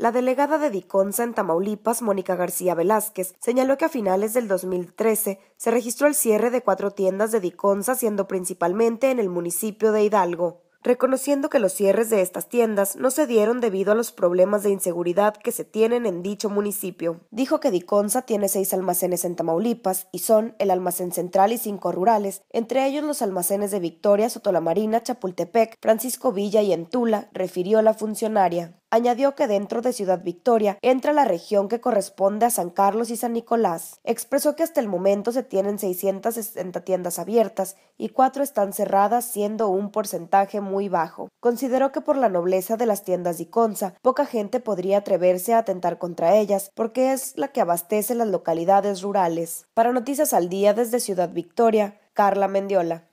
La delegada de Diconza en Tamaulipas, Mónica García Velázquez, señaló que a finales del 2013 se registró el cierre de cuatro tiendas de Diconza, siendo principalmente en el municipio de Hidalgo reconociendo que los cierres de estas tiendas no se dieron debido a los problemas de inseguridad que se tienen en dicho municipio. Dijo que Diconza tiene seis almacenes en Tamaulipas y son el almacén central y cinco rurales, entre ellos los almacenes de Victoria, Sotolamarina, Chapultepec, Francisco Villa y Entula, refirió la funcionaria. Añadió que dentro de Ciudad Victoria entra la región que corresponde a San Carlos y San Nicolás. Expresó que hasta el momento se tienen 660 tiendas abiertas y cuatro están cerradas, siendo un porcentaje muy bajo. Consideró que por la nobleza de las tiendas de Iconza, poca gente podría atreverse a atentar contra ellas, porque es la que abastece las localidades rurales. Para Noticias al Día desde Ciudad Victoria, Carla Mendiola.